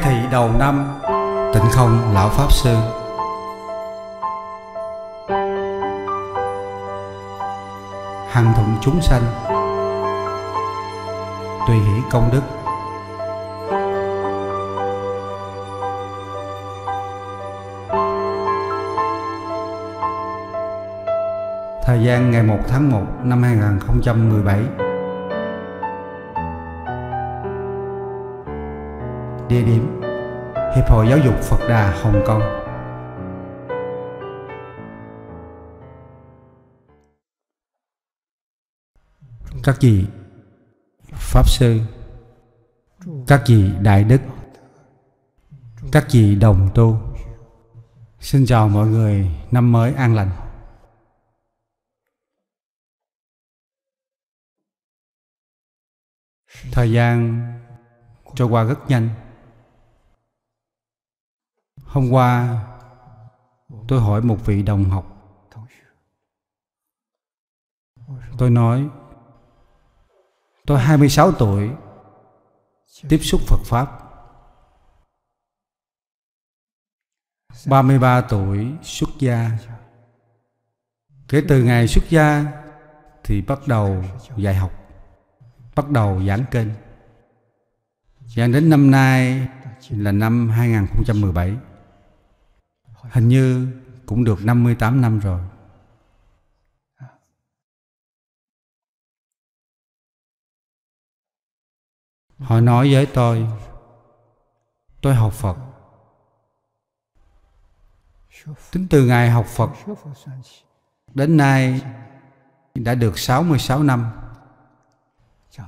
khai thị đầu năm tịnh không lão pháp sư hằng thuận chúng sanh tùy hỷ công đức Thời gian ngày 1 tháng 1 năm 2017 địa điểm hiệp hội giáo dục phật đà hồng kông các vị pháp sư các vị đại đức các vị đồng tu xin chào mọi người năm mới an lành thời gian trôi qua rất nhanh Hôm qua tôi hỏi một vị đồng học Tôi nói Tôi 26 tuổi Tiếp xúc Phật Pháp 33 tuổi xuất gia Kể từ ngày xuất gia Thì bắt đầu dạy học Bắt đầu giảng kênh Giảng đến năm nay là năm 2017 hình như cũng được 58 năm rồi. Họ nói với tôi, tôi học Phật. Tính từ ngày học Phật đến nay đã được 66 năm.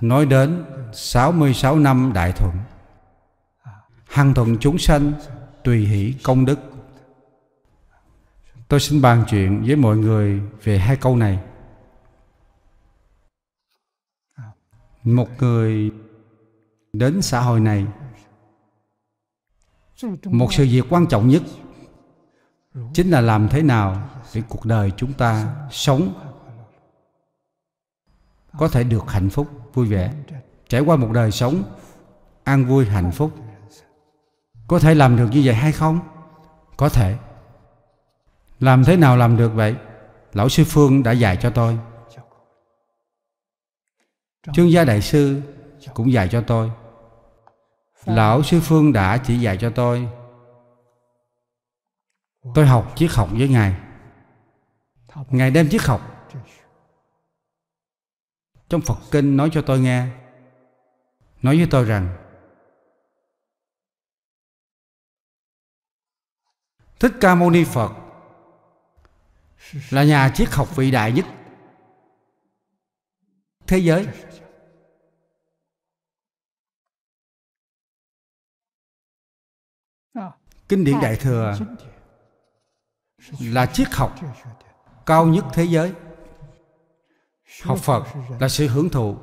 Nói đến 66 năm Đại Thuận. Hằng thuận chúng sanh tùy hỷ công đức Tôi xin bàn chuyện với mọi người về hai câu này. Một người đến xã hội này một sự việc quan trọng nhất chính là làm thế nào để cuộc đời chúng ta sống có thể được hạnh phúc vui vẻ trải qua một đời sống an vui hạnh phúc có thể làm được như vậy hay không có thể làm thế nào làm được vậy? Lão Sư Phương đã dạy cho tôi. chương Gia Đại Sư cũng dạy cho tôi. Lão Sư Phương đã chỉ dạy cho tôi. Tôi học chiếc học với Ngài. Ngài đem chiếc học trong Phật Kinh nói cho tôi nghe nói với tôi rằng Thích Ca Mâu Ni Phật là nhà triết học vĩ đại nhất thế giới kinh điển đại thừa là triết học cao nhất thế giới học phật là sự hưởng thụ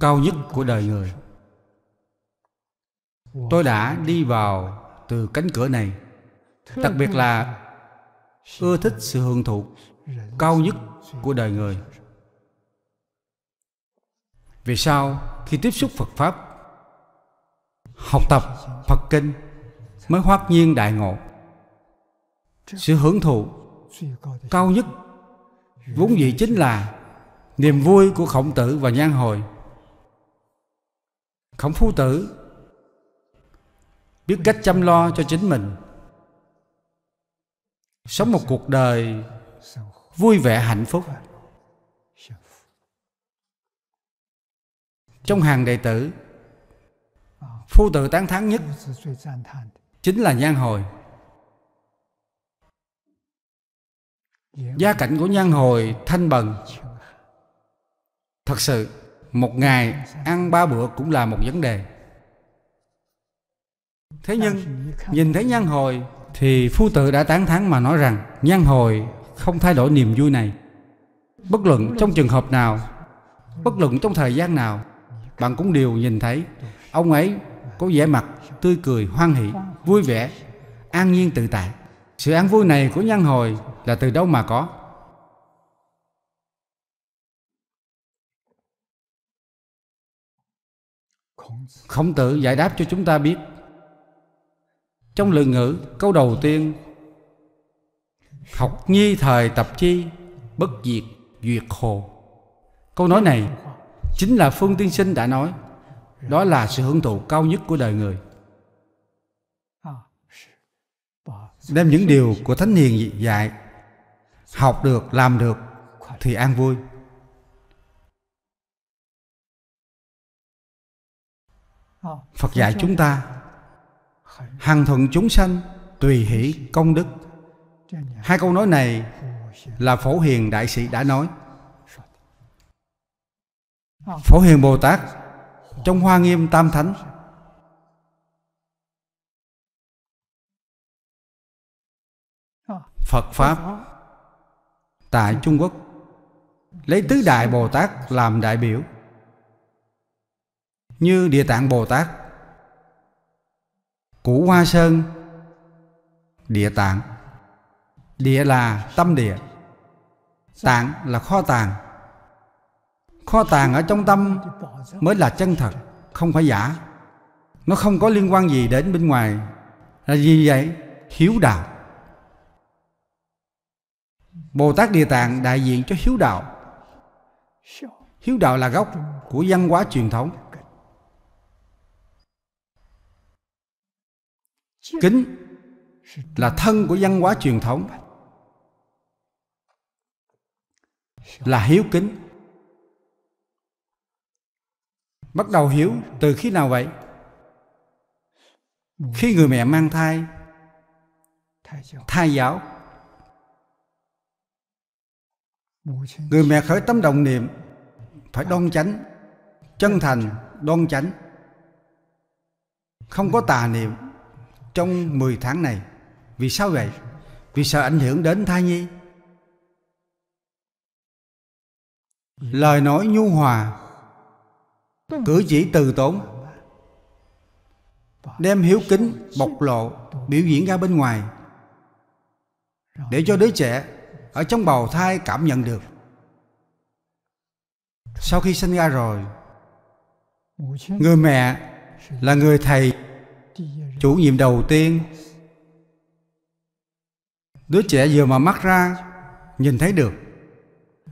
cao nhất của đời người tôi đã đi vào từ cánh cửa này đặc biệt là ưa thích sự hưởng thụ cao nhất của đời người Vì sao khi tiếp xúc phật pháp học tập phật kinh mới hoát nhiên đại ngộ sự hưởng thụ cao nhất vốn dĩ chính là niềm vui của khổng tử và nhan hồi khổng phu tử biết cách chăm lo cho chính mình sống một cuộc đời vui vẻ hạnh phúc trong hàng đệ tử phu tử tán thán nhất chính là nhan hồi gia cảnh của nhan hồi thanh bần thật sự một ngày ăn ba bữa cũng là một vấn đề thế nhưng nhìn thấy nhan hồi thì phu tử đã tán thán mà nói rằng nhân hồi không thay đổi niềm vui này. Bất luận trong trường hợp nào, bất luận trong thời gian nào, bạn cũng đều nhìn thấy ông ấy có vẻ mặt tươi cười hoan hỷ, vui vẻ, an nhiên tự tại. Sự an vui này của nhân hồi là từ đâu mà có? Khổng tử giải đáp cho chúng ta biết trong lượng ngữ câu đầu tiên Học nhi thời tập chi Bất diệt duyệt hồ Câu nói này Chính là Phương Tiên Sinh đã nói Đó là sự hưởng thụ cao nhất của đời người Đem những điều của Thánh Hiền dạy Học được, làm được Thì an vui Phật dạy chúng ta hằng thuận chúng sanh tùy hỷ công đức hai câu nói này là phổ hiền đại sĩ đã nói phổ hiền bồ tát trong hoa nghiêm tam thánh phật pháp tại trung quốc lấy tứ đại bồ tát làm đại biểu như địa tạng bồ tát của Hoa Sơn Địa tạng Địa là tâm địa Tạng là kho tàng Kho tàng ở trong tâm mới là chân thật Không phải giả Nó không có liên quan gì đến bên ngoài Là gì vậy? Hiếu đạo Bồ Tát Địa Tạng đại diện cho hiếu đạo Hiếu đạo là gốc của văn hóa truyền thống kính là thân của văn hóa truyền thống là hiếu kính bắt đầu hiểu từ khi nào vậy khi người mẹ mang thai thai giáo người mẹ khởi tâm đồng niệm phải đoan chánh chân thành đoan chánh không có tà niệm trong 10 tháng này. Vì sao vậy? Vì sợ ảnh hưởng đến thai nhi. Lời nói nhu hòa, cử chỉ từ tốn, đem hiếu kính bộc lộ biểu diễn ra bên ngoài để cho đứa trẻ ở trong bào thai cảm nhận được sau khi sinh ra rồi người mẹ là người thầy chủ nhiệm đầu tiên đứa trẻ vừa mà mắt ra nhìn thấy được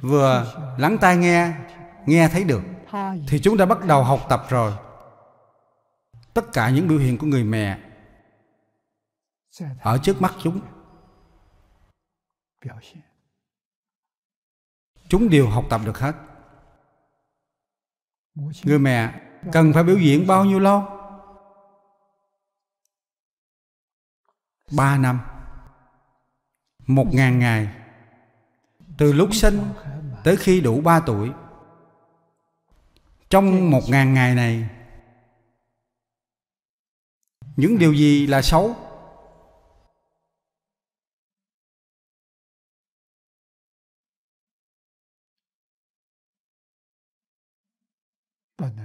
vừa lắng tai nghe nghe thấy được thì chúng đã bắt đầu học tập rồi tất cả những biểu hiện của người mẹ ở trước mắt chúng chúng đều học tập được hết người mẹ cần phải biểu diễn bao nhiêu lâu 3 năm một ngàn ngày từ lúc sinh tới khi đủ 3 tuổi trong một ngàn ngày này những điều gì là xấu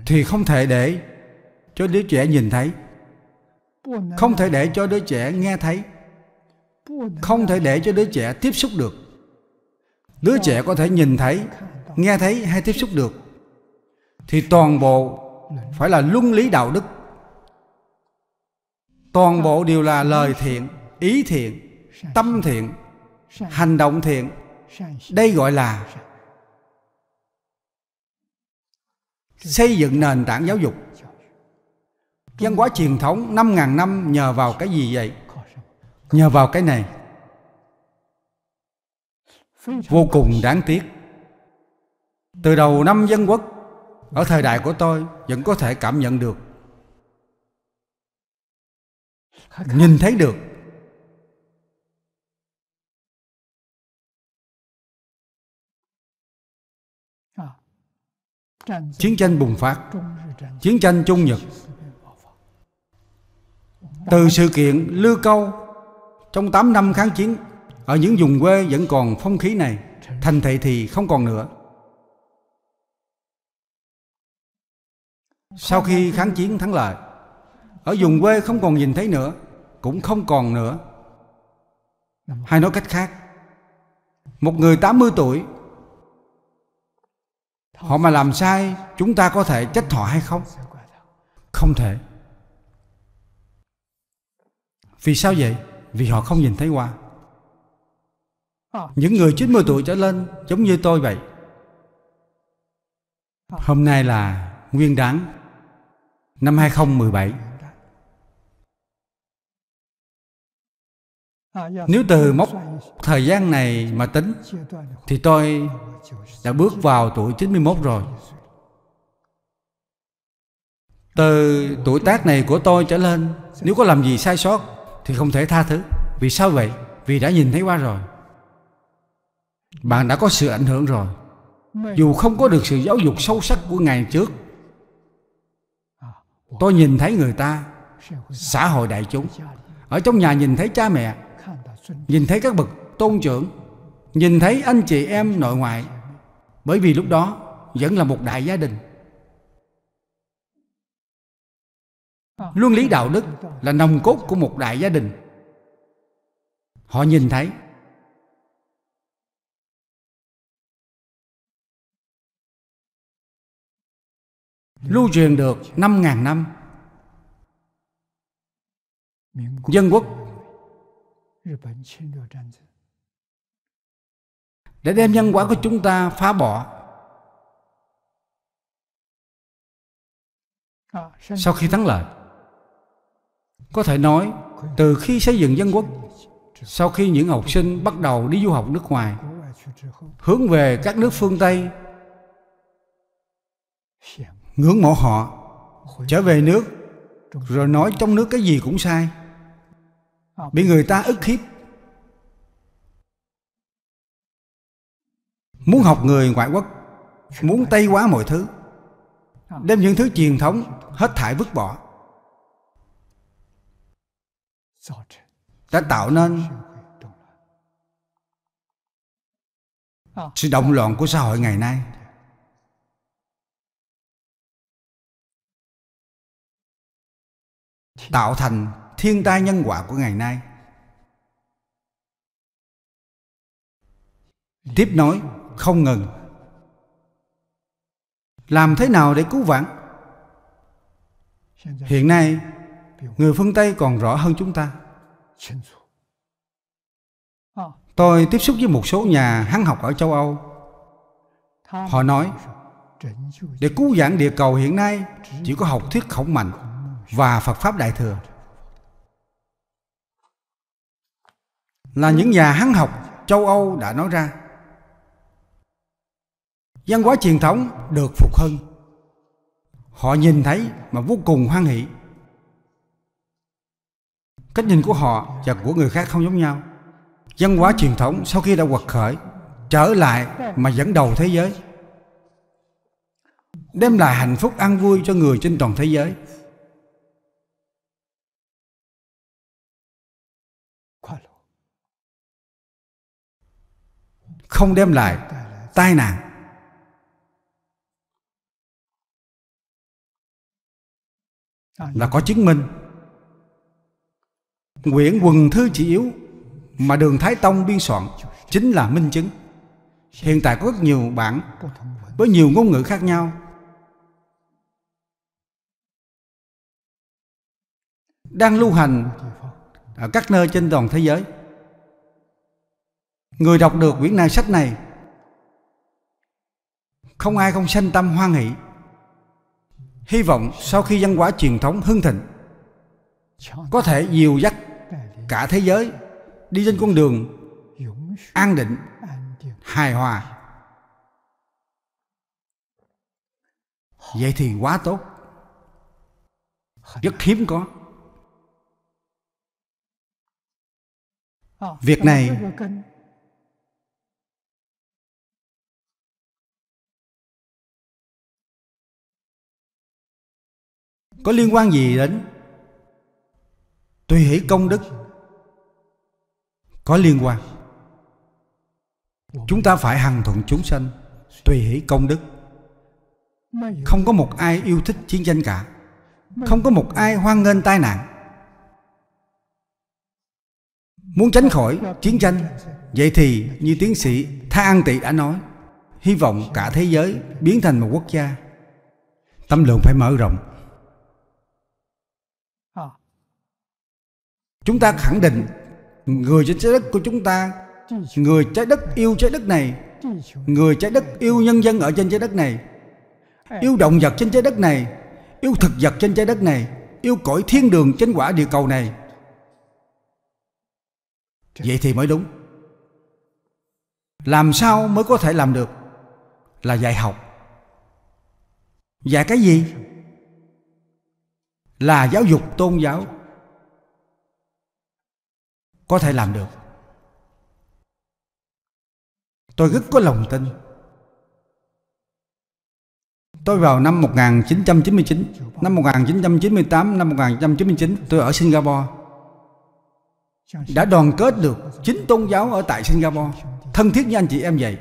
thì không thể để cho đứa trẻ nhìn thấy không thể à. để cho đứa trẻ nghe thấy không thể à. để cho đứa trẻ tiếp xúc được đứa dạ. trẻ có thể nhìn thấy dạ, dạ. nghe thấy hay tiếp xúc được thì toàn bộ phải là luân lý đạo đức toàn bộ đều là lời thiện ý thiện tâm thiện hành động thiện đây gọi là xây dựng nền tảng giáo dục Văn hóa truyền thống 5.000 năm nhờ vào cái gì vậy? Nhờ vào cái này Vô cùng đáng tiếc Từ đầu năm dân quốc Ở thời đại của tôi Vẫn có thể cảm nhận được Nhìn thấy được Chiến tranh bùng phát Chiến tranh Trung Nhật từ sự kiện Lư Câu trong 8 năm kháng chiến ở những vùng quê vẫn còn phong khí này, thành thị thì không còn nữa. Sau khi kháng chiến thắng lợi, ở vùng quê không còn nhìn thấy nữa, cũng không còn nữa. Hay nói cách khác, một người 80 tuổi Họ mà làm sai Chúng ta có thể trách họ hay không Không thể vì sao vậy? Vì họ không nhìn thấy hoa. Những người 90 tuổi trở lên giống như tôi vậy. Hôm nay là nguyên đáng năm 2017. Nếu từ mốc thời gian này mà tính Thì tôi đã bước vào tuổi 91 rồi Từ tuổi tác này của tôi trở lên Nếu có làm gì sai sót thì không thể tha thứ. Vì sao vậy? Vì đã nhìn thấy qua rồi. Bạn đã có sự ảnh hưởng rồi. Dù không có được sự giáo dục sâu sắc của ngày trước, tôi nhìn thấy người ta, xã hội đại chúng, ở trong nhà nhìn thấy cha mẹ, nhìn thấy các bậc tôn trưởng, nhìn thấy anh chị em nội ngoại, bởi vì lúc đó vẫn là một đại gia đình luân lý đạo đức là nòng cốt của một đại gia đình họ nhìn thấy lưu truyền được 5.000 năm dân quốc để đem nhân quả của chúng ta phá bỏ sau khi thắng lợi có thể nói, từ khi xây dựng dân quốc, sau khi những học sinh bắt đầu đi du học nước ngoài, hướng về các nước phương Tây, ngưỡng mộ họ, trở về nước, rồi nói trong nước cái gì cũng sai, bị người ta ức hiếp. Muốn học người ngoại quốc, muốn Tây quá mọi thứ, đem những thứ truyền thống hết thải vứt bỏ đã tạo nên ờ. sự động loạn của xã hội ngày nay tạo thành thiên tai nhân quả của ngày nay tiếp nối không ngừng làm thế nào để cứu vãn hiện nay người phương Tây còn rõ hơn chúng ta. Tôi tiếp xúc với một số nhà hắn học ở châu Âu. Họ nói, để cứu vãn địa cầu hiện nay chỉ có học thuyết khổng mạnh và Phật Pháp Đại Thừa. Là những nhà hắn học châu Âu đã nói ra. Văn hóa truyền thống được phục hưng. Họ nhìn thấy mà vô cùng hoan hỷ. Cách nhìn của họ và của người khác không giống nhau. Văn hóa truyền thống sau khi đã quật khởi, trở lại mà dẫn đầu thế giới. Đem lại hạnh phúc an vui cho người trên toàn thế giới. Không đem lại tai nạn là có chứng minh Quyển quần thư chỉ yếu mà đường Thái Tông biên soạn chính là minh chứng. Hiện tại có rất nhiều bản với nhiều ngôn ngữ khác nhau. Đang lưu hành ở các nơi trên toàn thế giới. Người đọc được quyển này sách này không ai không sanh tâm hoan hỷ. Hy vọng sau khi văn hóa truyền thống hưng thịnh có thể dìu dắt cả thế giới đi trên con đường an định hài hòa vậy thì quá tốt rất hiếm có việc này có liên quan gì đến tùy hỷ công đức có liên quan chúng ta phải hằng thuận chúng sanh tùy hỷ công đức không có một ai yêu thích chiến tranh cả không có một ai hoan nghênh tai nạn muốn tránh khỏi chiến tranh vậy thì như tiến sĩ tha an tị đã nói hy vọng cả thế giới biến thành một quốc gia tâm lượng phải mở rộng chúng ta khẳng định người trên trái đất của chúng ta người trái đất yêu trái đất này người trái đất yêu nhân dân ở trên trái đất này yêu động vật trên trái đất này yêu thực vật trên trái đất này yêu cõi thiên đường trên quả địa cầu này vậy thì mới đúng làm sao mới có thể làm được là dạy học dạy cái gì là giáo dục tôn giáo có thể làm được. Tôi rất có lòng tin. Tôi vào năm 1999, năm 1998, năm 1999 tôi ở Singapore. Đã đoàn kết được chính tôn giáo ở tại Singapore, thân thiết với anh chị em vậy.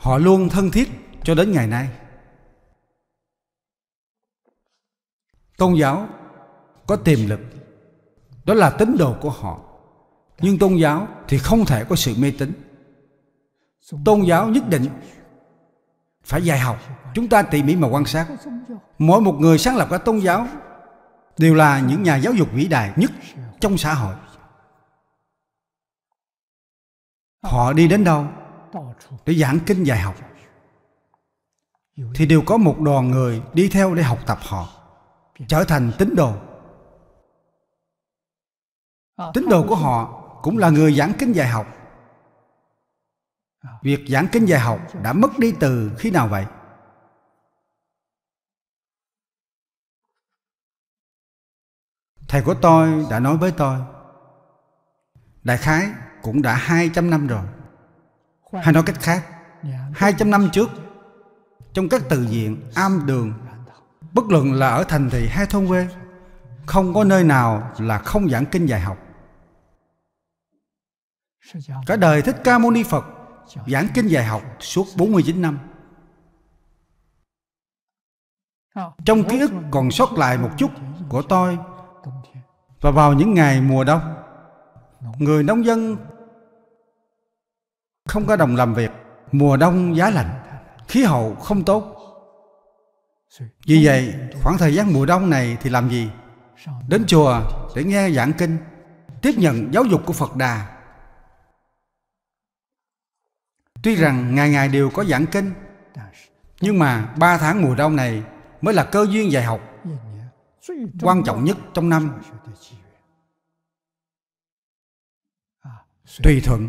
Họ luôn thân thiết cho đến ngày nay. Tôn giáo có tiềm lực đó là tín đồ của họ nhưng tôn giáo thì không thể có sự mê tín tôn giáo nhất định phải dạy học chúng ta tỉ mỉ mà quan sát mỗi một người sáng lập các tôn giáo đều là những nhà giáo dục vĩ đại nhất trong xã hội họ đi đến đâu để giảng kinh dạy học thì đều có một đoàn người đi theo để học tập họ trở thành tín đồ Ờ, tín đồ của họ cũng là người giảng kinh dạy học ờ. việc giảng kinh dạy học đã mất đi từ khi nào vậy thầy của tôi đã nói với tôi đại khái cũng đã 200 năm rồi hay nói cách khác 200 dạ, năm trước trong các từ diện am đường bất luận là ở thành thị hay thôn quê không có nơi nào là không giảng kinh dạy học Cả đời Thích Ca Mâu Ni Phật giảng kinh dạy học suốt 49 năm. Trong ký ức còn sót lại một chút của tôi và vào những ngày mùa đông, người nông dân không có đồng làm việc. Mùa đông giá lạnh, khí hậu không tốt. Vì vậy, khoảng thời gian mùa đông này thì làm gì? Đến chùa để nghe giảng kinh, tiếp nhận giáo dục của Phật Đà Tuy rằng ngày ngày đều có giảng kinh Nhưng mà ba tháng mùa đông này Mới là cơ duyên dạy học Quan trọng nhất trong năm Tùy thuận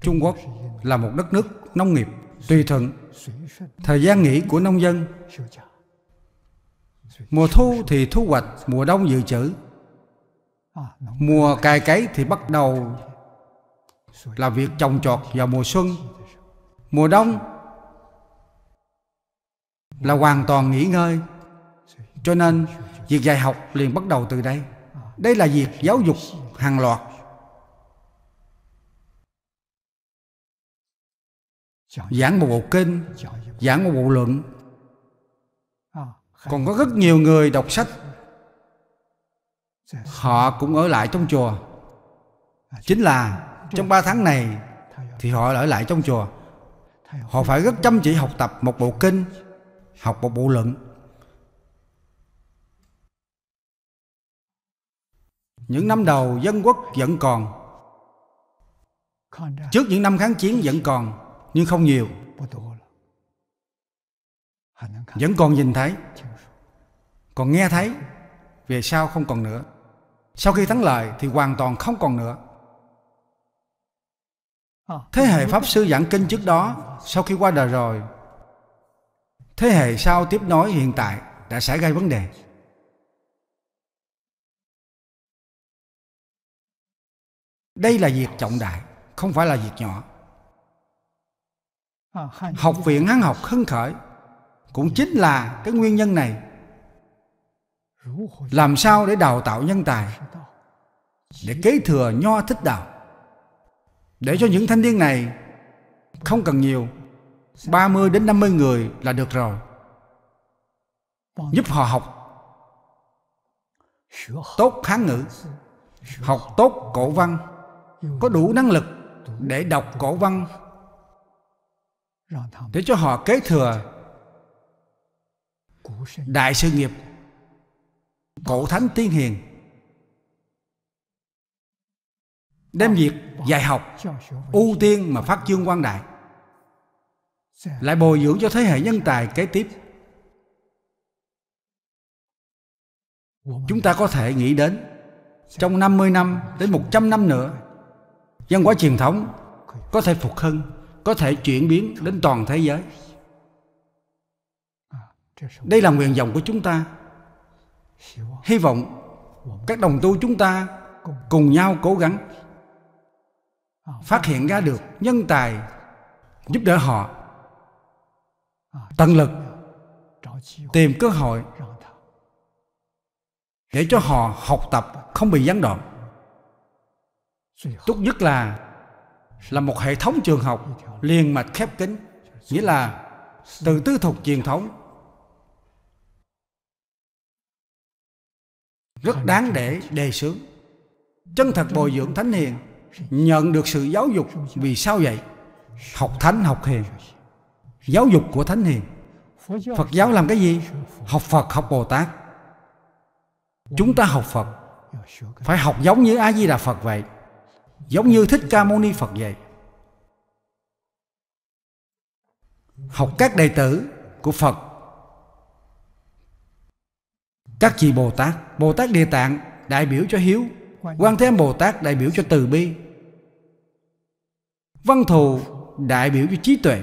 Trung Quốc là một đất nước nông nghiệp tùy thuận thời gian nghỉ của nông dân mùa thu thì thu hoạch mùa đông dự trữ À, mùa cài cấy thì bắt đầu là việc trồng trọt vào mùa xuân mùa đông là hoàn toàn nghỉ ngơi cho nên việc dạy học liền bắt đầu từ đây đây là việc giáo dục hàng loạt giảng một bộ kinh giảng một bộ luận à, còn có rất nhiều người đọc sách Dạ, họ cũng ở lại trong chùa à, chính là trong ba tháng này thì họ ở lại trong chùa họ phải rất chăm chỉ học tập một bộ kinh học một bộ luận những năm đầu dân quốc vẫn còn trước những năm kháng chiến vẫn còn nhưng không nhiều vẫn còn nhìn thấy còn nghe thấy về sau không còn nữa sau khi thắng lợi thì hoàn toàn không còn nữa Thế hệ Pháp Sư giảng kinh trước đó Sau khi qua đời rồi Thế hệ sau tiếp nối hiện tại Đã xảy ra vấn đề Đây là việc trọng đại Không phải là việc nhỏ Học viện Hán học hưng khởi Cũng chính là cái nguyên nhân này làm sao để đào tạo nhân tài để kế thừa nho thích đạo để cho những thanh niên này không cần nhiều 30 đến 50 người là được rồi giúp họ học tốt kháng ngữ học tốt cổ văn có đủ năng lực để đọc cổ văn để cho họ kế thừa đại sự nghiệp Cổ Thánh Tiên Hiền Đem việc dạy học Ưu tiên mà phát dương quan đại Lại bồi dưỡng cho thế hệ nhân tài kế tiếp Chúng ta có thể nghĩ đến Trong 50 năm đến 100 năm nữa Văn hóa truyền thống Có thể phục hưng Có thể chuyển biến đến toàn thế giới Đây là nguyện vọng của chúng ta hy vọng các đồng tu chúng ta cùng nhau cố gắng phát hiện ra được nhân tài giúp đỡ họ tận lực tìm cơ hội để cho họ học tập không bị gián đoạn tốt nhất là là một hệ thống trường học liền mạch khép kín nghĩa là từ tư thục truyền thống rất đáng để đề xướng chân thật bồi dưỡng thánh hiền nhận được sự giáo dục vì sao vậy học thánh học hiền giáo dục của thánh hiền phật giáo làm cái gì học phật học bồ tát chúng ta học phật phải học giống như a di đà phật vậy giống như thích ca mâu ni phật vậy học các đệ tử của phật các vị Bồ Tát, Bồ Tát Địa Tạng đại biểu cho hiếu, Quan Thế âm Bồ Tát đại biểu cho từ bi. Văn thù đại biểu cho trí tuệ.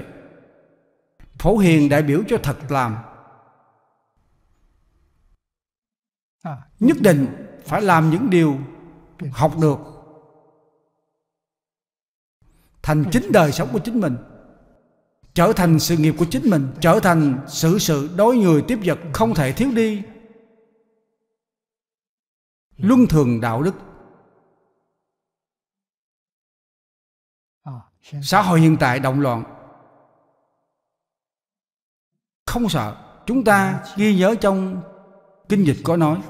Phổ hiền đại biểu cho thật làm. Nhất định phải làm những điều học được thành chính đời sống của chính mình trở thành sự nghiệp của chính mình trở thành sự sự đối người tiếp vật không thể thiếu đi Dạ. luân thường đạo đức à, xã hội hiện tại động loạn không sợ chúng ta dạ, ghi nhớ trong kinh dịch có nói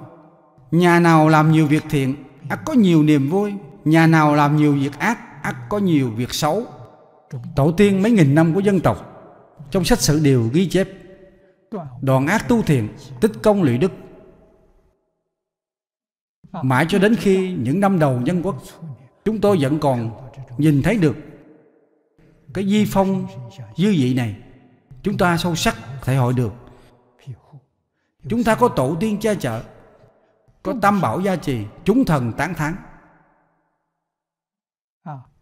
nhà nào làm nhiều việc thiện ắt dạ. có nhiều niềm vui nhà nào làm nhiều việc ác ắt có nhiều việc xấu tổ tiên mấy nghìn năm của dân tộc trong sách sử đều ghi chép đoàn ác tu thiện tích công lụy đức mãi cho đến khi những năm đầu dân quốc chúng tôi vẫn còn nhìn thấy được cái di phong dư vị này chúng ta sâu sắc thể hội được chúng ta có tổ tiên che chở có tam bảo gia trì chúng thần tán thán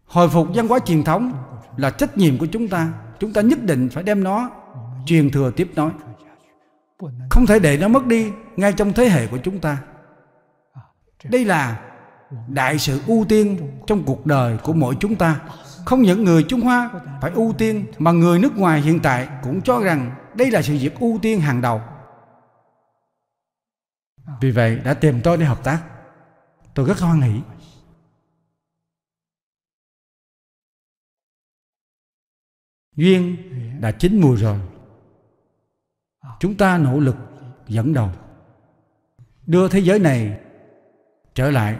hồi phục văn hóa truyền thống là trách nhiệm của chúng ta chúng ta nhất định phải đem nó truyền thừa tiếp nối không thể để nó mất đi ngay trong thế hệ của chúng ta đây là đại sự ưu tiên trong cuộc đời của mỗi chúng ta không những người trung hoa phải ưu tiên mà người nước ngoài hiện tại cũng cho rằng đây là sự việc ưu tiên hàng đầu vì vậy đã tìm tôi để hợp tác tôi rất hoan hỷ duyên đã chín mùi rồi chúng ta nỗ lực dẫn đầu đưa thế giới này trở lại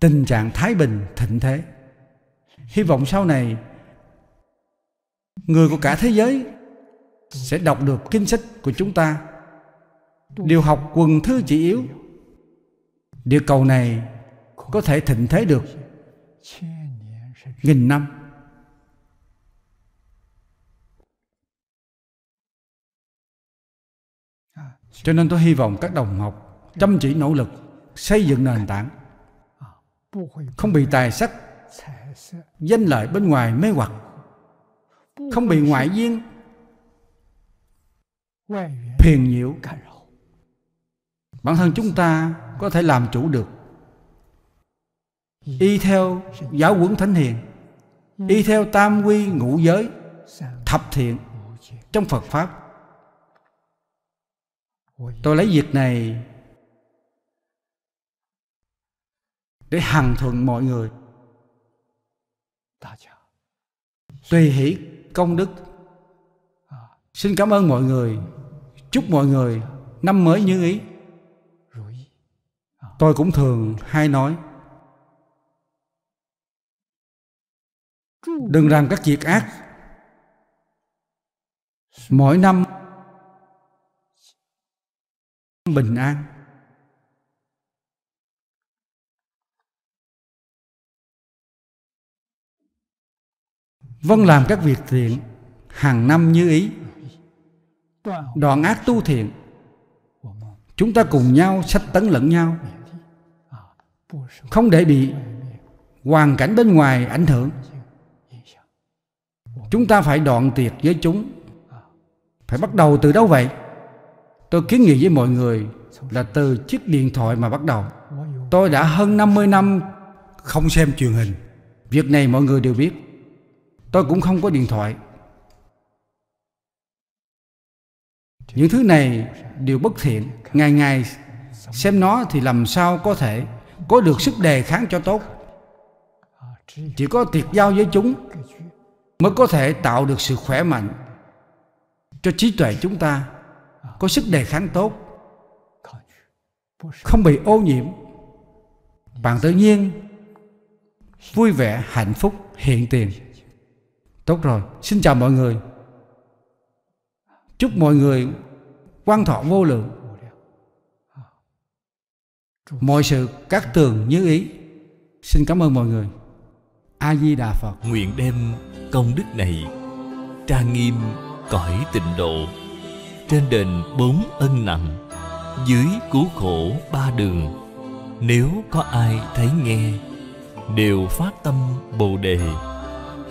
tình trạng thái bình thịnh thế hy vọng sau này người của cả thế giới sẽ đọc được kinh sách của chúng ta điều học quần thư chỉ yếu địa cầu này có thể thịnh thế được nghìn năm cho nên tôi hy vọng các đồng học chăm chỉ nỗ lực xây dựng nền tảng không bị tài sắc danh lợi bên ngoài mê hoặc không bị ngoại duyên phiền nhiễu bản thân chúng ta có thể làm chủ được y theo giáo huấn thánh hiền y theo tam quy ngũ giới thập thiện trong phật pháp tôi lấy việc này để hằng thuận mọi người tùy hỷ công đức xin cảm ơn mọi người chúc mọi người năm mới như ý tôi cũng thường hay nói đừng làm các việc ác mỗi năm bình an vâng làm các việc thiện hàng năm như ý đoạn ác tu thiện chúng ta cùng nhau sách tấn lẫn nhau không để bị hoàn cảnh bên ngoài ảnh hưởng chúng ta phải đoạn tuyệt với chúng phải bắt đầu từ đâu vậy tôi kiến nghị với mọi người là từ chiếc điện thoại mà bắt đầu tôi đã hơn 50 năm không xem truyền hình việc này mọi người đều biết Tôi cũng không có điện thoại Những thứ này đều bất thiện Ngày ngày xem nó thì làm sao có thể Có được sức đề kháng cho tốt Chỉ có tiệt giao với chúng Mới có thể tạo được sự khỏe mạnh Cho trí tuệ chúng ta Có sức đề kháng tốt Không bị ô nhiễm Bạn tự nhiên Vui vẻ hạnh phúc hiện tiền Tốt rồi, xin chào mọi người. Chúc mọi người quan thọ vô lượng. Mọi sự cắt tường như ý. Xin cảm ơn mọi người. A Di Đà Phật. Nguyện đem công đức này trang nghiêm cõi tịnh độ trên đền bốn ân nặng dưới cứu khổ ba đường nếu có ai thấy nghe đều phát tâm bồ đề